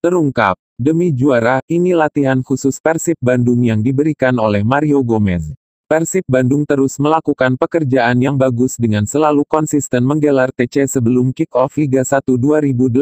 Terungkap, demi juara, ini latihan khusus Persib Bandung yang diberikan oleh Mario Gomez. Persib Bandung terus melakukan pekerjaan yang bagus dengan selalu konsisten menggelar TC sebelum kick-off Liga 1 2018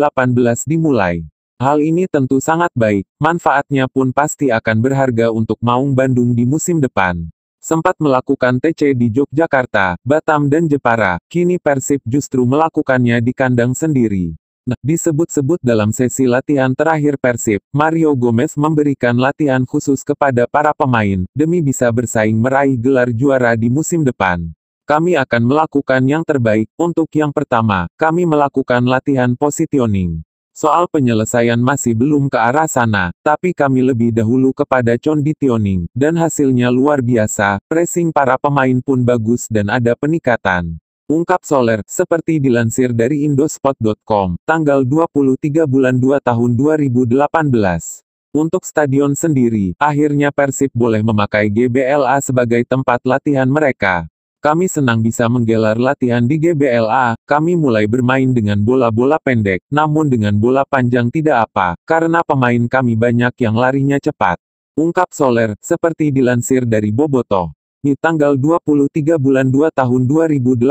dimulai. Hal ini tentu sangat baik, manfaatnya pun pasti akan berharga untuk Maung Bandung di musim depan. Sempat melakukan TC di Yogyakarta, Batam dan Jepara, kini Persib justru melakukannya di kandang sendiri. Nah, disebut-sebut dalam sesi latihan terakhir Persib, Mario Gomez memberikan latihan khusus kepada para pemain, demi bisa bersaing meraih gelar juara di musim depan. Kami akan melakukan yang terbaik, untuk yang pertama, kami melakukan latihan positioning. Soal penyelesaian masih belum ke arah sana, tapi kami lebih dahulu kepada conditioning, dan hasilnya luar biasa, pressing para pemain pun bagus dan ada peningkatan. Ungkap Soler, seperti dilansir dari indospot.com, tanggal 23 bulan 2 tahun 2018. Untuk stadion sendiri, akhirnya Persib boleh memakai GBLA sebagai tempat latihan mereka. Kami senang bisa menggelar latihan di GBLA, kami mulai bermain dengan bola-bola pendek, namun dengan bola panjang tidak apa, karena pemain kami banyak yang larinya cepat. Ungkap Soler, seperti dilansir dari Boboto di tanggal 23 bulan 2 tahun 2018.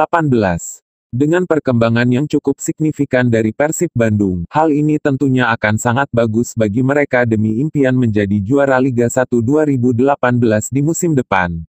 Dengan perkembangan yang cukup signifikan dari Persib Bandung, hal ini tentunya akan sangat bagus bagi mereka demi impian menjadi juara Liga 1 2018 di musim depan.